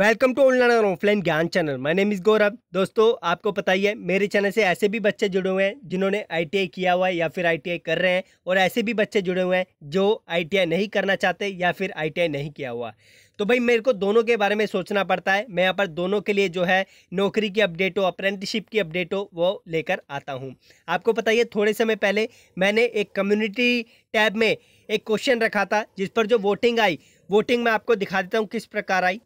welcome to online और offline ज्ञान channel my name is Gaurav दोस्तों आपको पता ही है मेरे चैनल से ऐसे भी बच्चे जुड़े हुए हैं जिन्होंने आईटीआई किया हुआ है या फिर आईटीआई कर रहे हैं और ऐसे भी बच्चे जुड़े हुए हैं जो आईटीआई नहीं करना चाहते या फिर आईटीआई नहीं किया हुआ तो भाई मेरे को दोनों के बारे में सोचना पड़ता है मैं यहाँ पर दोनों के लिए जो है नौकरी की अपडेट हो अप्रेंटिसिप की अपडेट हो वो लेकर आता हूँ आपको पता ही थोड़े समय पहले मैंने एक कम्युनिटी टैब में एक क्वेश्चन रखा था जिस पर जो वोटिंग आई वोटिंग मैं आपको दिखा देता हूँ किस प्रकार आई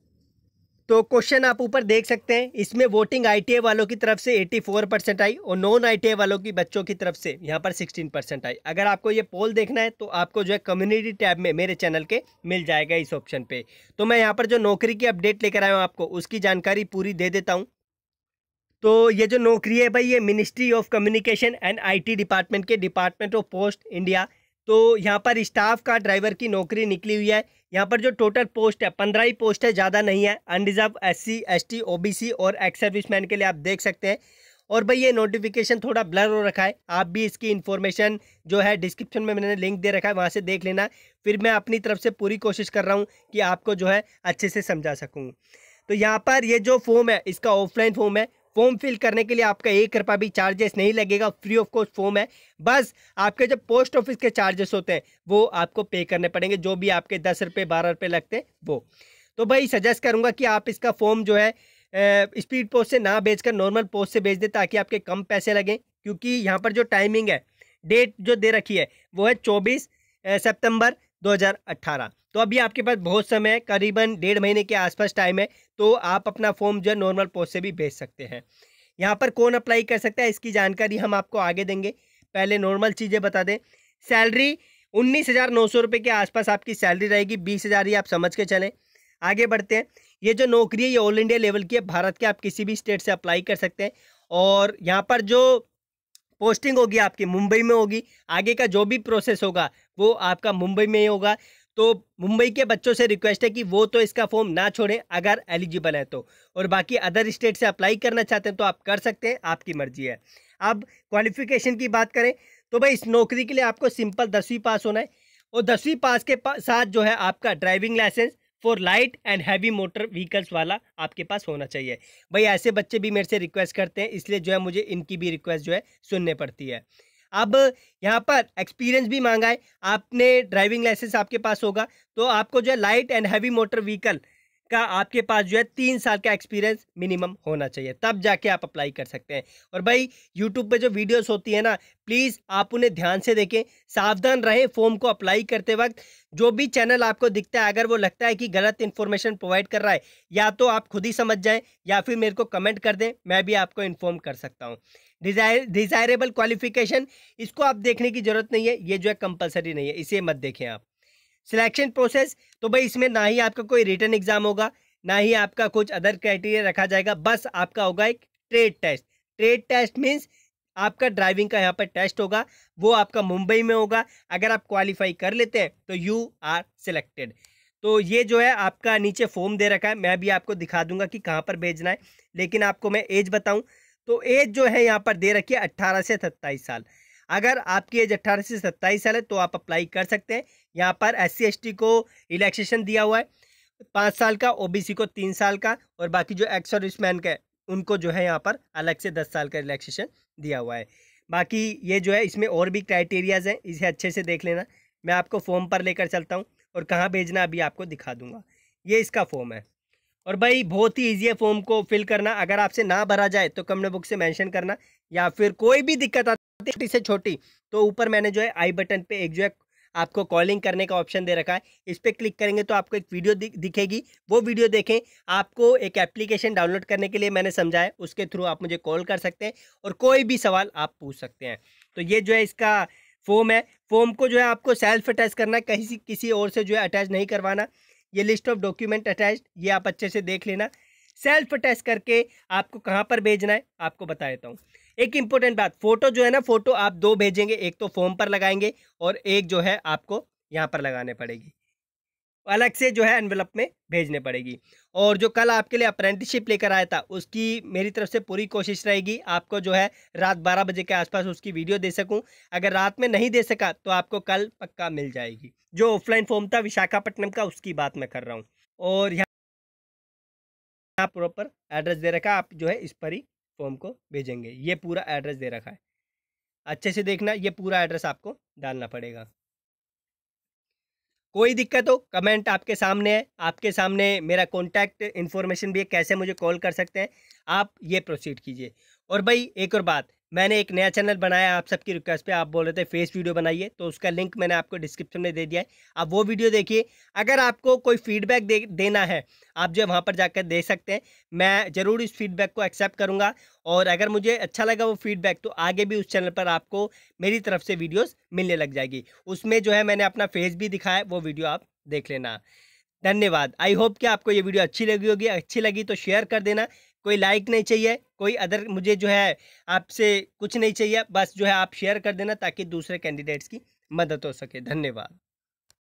तो क्वेश्चन आप ऊपर देख सकते हैं इसमें वोटिंग आई वालों की तरफ से 84 परसेंट आई और नॉन आई वालों की बच्चों की तरफ से यहाँ पर 16 परसेंट आई अगर आपको ये पोल देखना है तो आपको जो है कम्युनिटी टैब में मेरे चैनल के मिल जाएगा इस ऑप्शन पे तो मैं यहाँ पर जो नौकरी की अपडेट लेकर आया हूँ आपको उसकी जानकारी पूरी दे देता हूँ तो ये जो नौकरी है भाई ये ministry of communication and IT department के डिपार्टमेंट ऑफ पोस्ट इंडिया तो यहाँ पर स्टाफ का ड्राइवर की नौकरी निकली हुई है यहाँ पर जो टोटल पोस्ट है पंद्रह ही पोस्ट है ज़्यादा नहीं है टी एससी एसटी ओबीसी और एक्स सर्विसमैन के लिए आप देख सकते हैं और भाई ये नोटिफिकेशन थोड़ा ब्लर हो रखा है आप भी इसकी इन्फॉर्मेशन जो है डिस्क्रिप्शन में मैंने लिंक दे रखा है वहाँ से देख लेना फिर मैं अपनी तरफ से पूरी कोशिश कर रहा हूँ कि आपको जो है अच्छे से समझा सकूँ तो यहाँ पर ये जो फॉर्म है इसका ऑफलाइन फॉर्म है फॉर्म फिल करने के लिए आपका एक रुपया भी चार्जेस नहीं लगेगा फ्री ऑफ कॉस्ट फॉर्म है बस आपके जो पोस्ट ऑफिस के चार्जेस होते हैं वो आपको पे करने पड़ेंगे जो भी आपके दस रुपये बारह रुपये लगते हैं वो तो भाई सजेस्ट करूँगा कि आप इसका फॉर्म जो है स्पीड पोस्ट से ना कर नॉर्मल पोस्ट से भेज दें ताकि आपके कम पैसे लगें क्योंकि यहाँ पर जो टाइमिंग है डेट जो दे रखी है वो है चौबीस सितंबर अट्ठारह तो अभी आपके पास बहुत समय है करीबन डेढ़ महीने के आसपास टाइम है तो आप अपना फॉर्म जो है नॉर्मल पोस्ट से भी भेज सकते हैं यहाँ पर कौन अप्लाई कर सकता है इसकी जानकारी हम आपको आगे देंगे पहले नॉर्मल चीज़ें बता दें सैलरी उन्नीस हज़ार नौ सौ रुपये के आसपास आपकी सैलरी रहेगी बीस हज़ार ही आप समझ के चलें आगे बढ़ते हैं ये जो नौकरी है ये ऑल इंडिया लेवल की है भारत के आप किसी भी स्टेट से अप्लाई कर सकते हैं और यहाँ पर जो पोस्टिंग होगी आपकी मुंबई में होगी आगे का जो भी प्रोसेस होगा वो आपका मुंबई में ही होगा तो मुंबई के बच्चों से रिक्वेस्ट है कि वो तो इसका फॉर्म ना छोड़ें अगर एलिजिबल है तो और बाकी अदर स्टेट से अप्लाई करना चाहते हैं तो आप कर सकते हैं आपकी मर्जी है अब क्वालिफिकेशन की बात करें तो भाई इस नौकरी के लिए आपको सिंपल दसवीं पास होना है और दसवीं पास के पा, साथ जो है आपका driving licence for light and heavy motor vehicles वाला आपके पास होना चाहिए भाई ऐसे बच्चे भी मेरे से रिक्वेस्ट करते हैं इसलिए जो है मुझे इनकी भी रिक्वेस्ट जो है सुनने पड़ती है अब यहाँ पर एक्सपीरियंस भी मांगा है आपने ड्राइविंग लाइसेंस आपके पास होगा तो आपको जो है light and heavy motor vehicle का आपके पास जो है तीन साल का एक्सपीरियंस मिनिमम होना चाहिए तब जाके आप अप्लाई कर सकते हैं और भाई यूट्यूब पे जो वीडियोस होती है ना प्लीज़ आप उन्हें ध्यान से देखें सावधान रहें फॉर्म को अप्लाई करते वक्त जो भी चैनल आपको दिखता है अगर वो लगता है कि गलत इन्फॉर्मेशन प्रोवाइड कर रहा है या तो आप खुद ही समझ जाएँ या फिर मेरे को कमेंट कर दें मैं भी आपको इन्फॉर्म कर सकता हूँ डिजायर डिजायरेबल क्वालिफिकेशन इसको आप देखने की ज़रूरत नहीं है ये जो है कंपलसरी नहीं है इसे मत देखें आप सिलेक्शन प्रोसेस तो भाई इसमें ना ही आपका कोई रिटर्न एग्ज़ाम होगा ना ही आपका कुछ अदर क्राइटेरिया रखा जाएगा बस आपका होगा एक trade test trade test means आपका ड्राइविंग का यहाँ पर टेस्ट होगा वो आपका मुंबई में होगा अगर आप क्वालिफाई कर लेते हैं तो यू आर सिलेक्टेड तो ये जो है आपका नीचे फॉर्म दे रखा है मैं भी आपको दिखा दूंगा कि कहाँ पर भेजना है लेकिन आपको मैं एज बताऊँ तो एज जो है यहाँ पर दे रखी है अट्ठारह से सत्ताईस साल अगर आपकी एज अट्ठारह से सत्ताईस साल है तो आप अप्लाई कर सकते हैं यहाँ पर एस सी को रिलैक्सेशन दिया हुआ है पाँच साल का ओबीसी को तीन साल का और बाकी जो एक्स मैन का उनको जो है यहाँ पर अलग से दस साल का रिलैक्सेशन दिया हुआ है बाकी ये जो है इसमें और भी क्राइटेरियाज़ हैं इसे अच्छे से देख लेना मैं आपको फॉर्म पर लेकर चलता हूँ और कहाँ भेजना अभी आपको दिखा दूँगा ये इसका फॉर्म है और भाई बहुत ही ईजी है फॉर्म को फिल करना अगर आपसे ना भरा जाए तो कमेंट बुक से मेंशन करना या फिर कोई भी दिक्कत आती है छोटी से छोटी तो ऊपर मैंने जो है आई बटन पे एक जो है आपको कॉलिंग करने का ऑप्शन दे रखा है इस पर क्लिक करेंगे तो आपको एक वीडियो दिखेगी वो वीडियो देखें आपको एक एप्लीकेशन डाउनलोड करने के लिए मैंने समझाया उसके थ्रू आप मुझे कॉल कर सकते हैं और कोई भी सवाल आप पूछ सकते हैं तो ये जो है इसका फॉर्म है फॉर्म को जो है आपको सेल्फ अटैच करना है कहीं किसी और से जो है अटैच नहीं करवाना ये लिस्ट ऑफ डॉक्यूमेंट अटैच ये आप अच्छे से देख लेना सेल्फ अटैच करके आपको कहाँ पर भेजना है आपको बता देता हूँ एक इम्पोर्टेंट बात फ़ोटो जो है ना फ़ोटो आप दो भेजेंगे एक तो फॉर्म पर लगाएंगे और एक जो है आपको यहाँ पर लगाने पड़ेगी अलग से जो है एनवेलप में भेजने पड़ेगी और जो कल आपके लिए अप्रेंटिसशिप लेकर आया था उसकी मेरी तरफ से पूरी कोशिश रहेगी आपको जो है रात बारह बजे के आसपास उसकी वीडियो दे सकूं अगर रात में नहीं दे सका तो आपको कल पक्का मिल जाएगी जो ऑफलाइन फॉर्म था विशाखापट्टनम का उसकी बात मैं कर रहा हूँ और यहाँ प्रॉपर एड्रेस दे रखा है आप जो है इस पर ही फॉर्म को भेजेंगे ये पूरा एड्रेस दे रखा है अच्छे से देखना ये पूरा एड्रेस आपको डालना पड़ेगा कोई दिक्कत हो कमेंट आपके सामने है आपके सामने मेरा कॉन्टैक्ट इन्फॉर्मेशन भी है कैसे मुझे कॉल कर सकते हैं आप ये प्रोसीड कीजिए और भाई एक और बात मैंने एक नया चैनल बनाया आप सबकी रिक्वेस्ट पे आप बोल रहे थे फेस वीडियो बनाइए तो उसका लिंक मैंने आपको डिस्क्रिप्शन में दे दिया है आप वो वीडियो देखिए अगर आपको कोई फीडबैक दे देना है आप जो वहाँ पर जाकर दे सकते हैं मैं ज़रूर इस फीडबैक को एक्सेप्ट करूँगा और अगर मुझे अच्छा लगा वो फीडबैक तो आगे भी उस चैनल पर आपको मेरी तरफ से वीडियोज़ मिलने लग जाएगी उसमें जो है मैंने अपना फेस भी दिखाया वो वीडियो आप देख लेना धन्यवाद आई होप कि आपको ये वीडियो अच्छी लगी होगी अच्छी लगी तो शेयर कर देना कोई लाइक नहीं चाहिए कोई अदर मुझे जो है आपसे कुछ नहीं चाहिए बस जो है आप शेयर कर देना ताकि दूसरे कैंडिडेट्स की मदद हो सके धन्यवाद